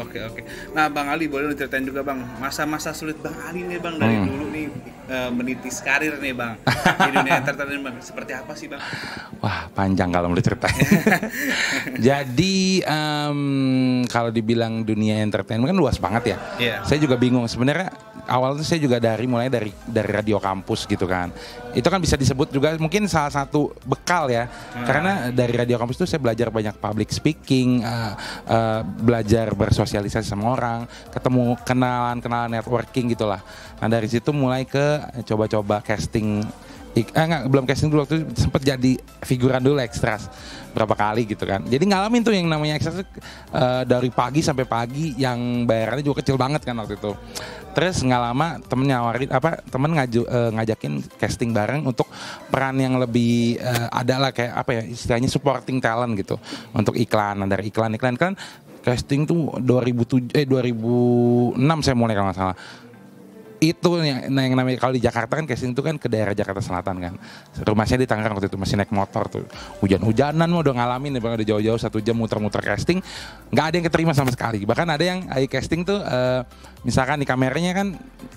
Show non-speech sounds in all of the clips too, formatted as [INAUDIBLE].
Oke oke. Nah Bang Ali boleh ceritain juga Bang masa-masa sulit Bang Ali nih Bang dari hmm. dulu nih e, menitis karir nih Bang di dunia [LAUGHS] entertainment Bang. Seperti apa sih Bang? Wah panjang kalau mau ceritain. [LAUGHS] Jadi um, kalau dibilang dunia entertainment kan luas banget ya. Yeah. Saya juga bingung sebenarnya awalnya saya juga dari mulai dari dari radio kampus gitu kan. Itu kan bisa disebut juga mungkin salah satu bekal ya. Hmm. Karena dari radio kampus itu saya belajar banyak public speaking, uh, uh, belajar bersosialisasi sama orang, ketemu kenalan-kenalan networking gitulah. Nah, dari situ mulai ke coba-coba casting Ik, eh, ah, enggak, belum casting dulu waktu itu sempat jadi figuran dulu ekstras berapa kali gitu kan. Jadi ngalamin tuh yang namanya ekstras uh, eh, dari pagi sampai pagi yang bayarannya juga kecil banget kan waktu itu. Terus nggak lama temen nyawarin apa temen ngaju, uh, ngajakin casting bareng untuk peran yang lebih uh, ada lah kayak apa ya istilahnya supporting talent gitu untuk iklan dari iklan iklan kan casting tuh 2007 eh 2006 saya mulai kalau nggak salah itu yang, nah, yang namanya kalau di Jakarta kan casting itu kan ke daerah Jakarta Selatan kan rumah saya di Tangerang waktu itu masih naik motor tuh hujan-hujanan mau udah ngalamin nih bang udah jauh-jauh satu jam muter-muter casting nggak ada yang keterima sama sekali bahkan ada yang AI eh, casting tuh uh, misalkan di kameranya kan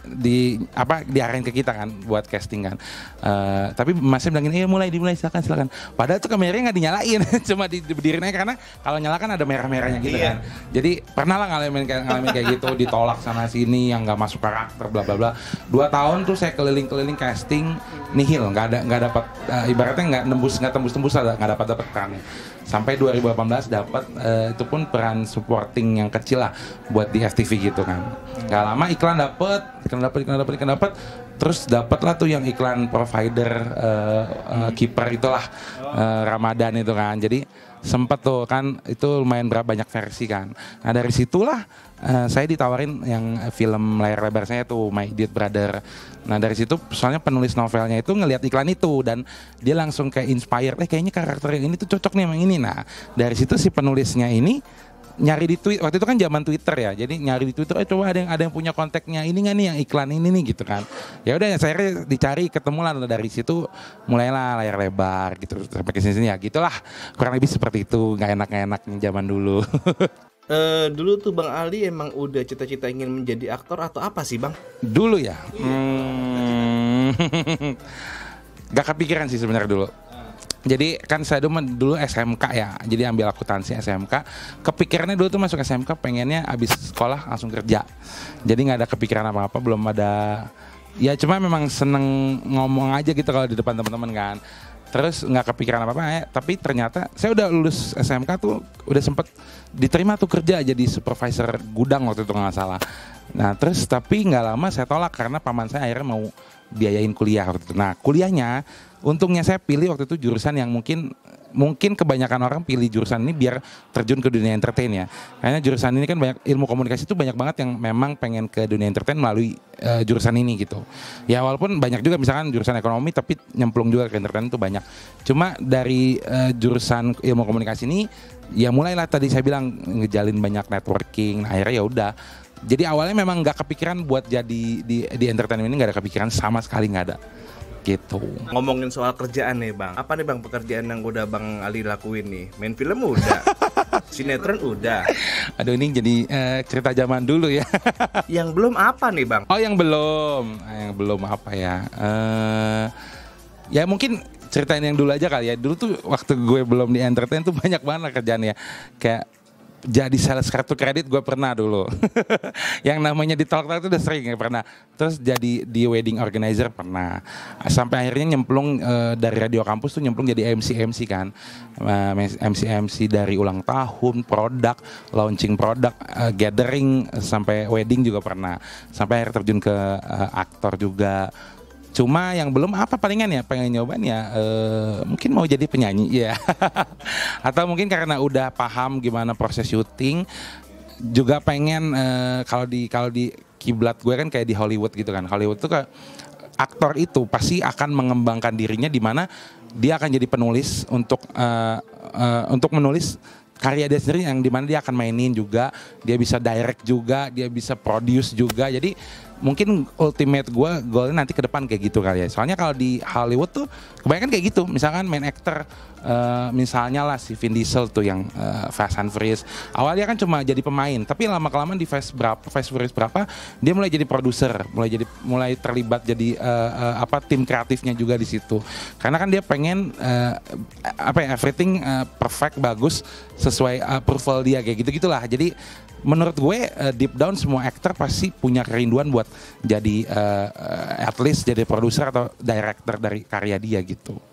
di apa diarahin ke kita kan buat casting kan uh, tapi masih bilangin iya mulai dimulai silakan silakan padahal tuh kameranya nggak dinyalain [LAUGHS] cuma di, aja kan, karena kalau nyalakan ada merah-merahnya gitu iya. kan jadi pernah lah ngalamin, ngalamin kayak gitu ditolak sana sini yang nggak masuk karakter bla bla bla. Dua tahun tuh saya keliling-keliling casting nihil, nggak ada nggak dapat uh, eh, ibaratnya nggak nembus nggak tembus-tembus ada nggak dapat dapat ribu Sampai 2018 dapat uh, eh, itu pun peran supporting yang kecil lah buat di STV gitu kan. Gak lama iklan dapat, iklan dapat, iklan dapat, iklan dapat terus lah tuh yang iklan provider uh, eh, uh, kiper itulah uh, Ramadan itu kan. Jadi Sempat tuh kan itu lumayan berapa banyak versi kan. Nah dari situlah uh, saya ditawarin yang film layar lebar saya tuh My Idiot Brother. Nah dari situ soalnya penulis novelnya itu ngelihat iklan itu dan dia langsung kayak inspired eh kayaknya karakter yang ini tuh cocok nih sama ini. Nah dari situ si penulisnya ini nyari di Twitter waktu itu kan zaman Twitter ya jadi nyari di Twitter eh coba ada yang ada yang punya kontaknya ini nggak nih yang iklan ini nih gitu kan ya udah saya dicari ketemu lah dari situ mulailah layar lebar gitu sampai ke sini ya gitulah kurang lebih seperti itu nggak enak nggak enak zaman dulu Uh, [LAUGHS] dulu tuh Bang Ali emang udah cita-cita ingin menjadi aktor atau apa sih Bang? Dulu ya? Iya. Hmm, [LAUGHS] gak kepikiran sih sebenarnya dulu jadi kan saya dulu, dulu SMK ya jadi ambil akuntansi SMK kepikirannya dulu tuh masuk SMK pengennya abis sekolah langsung kerja jadi nggak ada kepikiran apa apa belum ada ya cuma memang seneng ngomong aja gitu kalau di depan teman-teman kan terus nggak kepikiran apa apa ya. tapi ternyata saya udah lulus SMK tuh udah sempet diterima tuh kerja jadi supervisor gudang waktu itu nggak salah nah terus tapi nggak lama saya tolak karena paman saya akhirnya mau biayain kuliah waktu itu nah kuliahnya untungnya saya pilih waktu itu jurusan yang mungkin mungkin kebanyakan orang pilih jurusan ini biar terjun ke dunia entertain ya. Karena jurusan ini kan banyak ilmu komunikasi itu banyak banget yang memang pengen ke dunia entertain melalui uh, jurusan ini gitu. Ya walaupun banyak juga misalkan jurusan ekonomi tapi nyemplung juga ke entertain itu banyak. Cuma dari uh, jurusan ilmu komunikasi ini ya mulailah tadi saya bilang ngejalin banyak networking. Nah, akhirnya ya udah jadi awalnya memang nggak kepikiran buat jadi di, di entertainment ini nggak ada kepikiran sama sekali nggak ada gitu ngomongin soal kerjaan nih bang apa nih bang pekerjaan yang udah bang Ali lakuin nih main film udah [LAUGHS] sinetron udah aduh ini jadi eh, cerita zaman dulu ya [LAUGHS] yang belum apa nih bang oh yang belum ah, yang belum apa ya uh, ya mungkin ceritain yang dulu aja kali ya dulu tuh waktu gue belum di entertain tuh [LAUGHS] banyak banget kerjaan ya kayak jadi sales kartu kredit gue pernah dulu. [LAUGHS] yang namanya di talk talk itu udah sering ya pernah. Terus jadi di wedding organizer pernah. Sampai akhirnya nyemplung e, dari radio kampus tuh nyemplung jadi MC MC kan. E, eh, MC MC dari ulang tahun, produk, launching produk, e, gathering sampai wedding juga pernah. Sampai akhirnya terjun ke aktor juga Cuma yang belum apa palingan ya pengen nyobain ya uh, mungkin mau jadi penyanyi ya. [LAUGHS] Atau mungkin karena udah paham gimana proses syuting juga pengen uh, kalau di kalau di kiblat gue kan kayak di Hollywood gitu kan. Hollywood tuh kayak aktor itu pasti akan mengembangkan dirinya di mana dia akan jadi penulis untuk uh, uh, untuk menulis karya dia sendiri yang dimana dia akan mainin juga, dia bisa direct juga, dia bisa produce juga. Jadi mungkin ultimate gue goalnya nanti ke depan kayak gitu kali ya. Soalnya kalau di Hollywood tuh kebanyakan kayak gitu. Misalkan main actor uh, misalnya lah si Vin Diesel tuh yang uh, Fast and Furious. Awalnya kan cuma jadi pemain, tapi lama kelamaan di Fast berapa Fast Furious berapa dia mulai jadi produser, mulai jadi mulai terlibat jadi uh, uh, apa tim kreatifnya juga di situ. Karena kan dia pengen uh, apa ya everything uh, perfect bagus sesuai approval dia kayak gitu-gitulah. Jadi menurut gue uh, deep down semua aktor pasti punya kerinduan buat jadi uh, at least jadi produser atau director dari karya dia gitu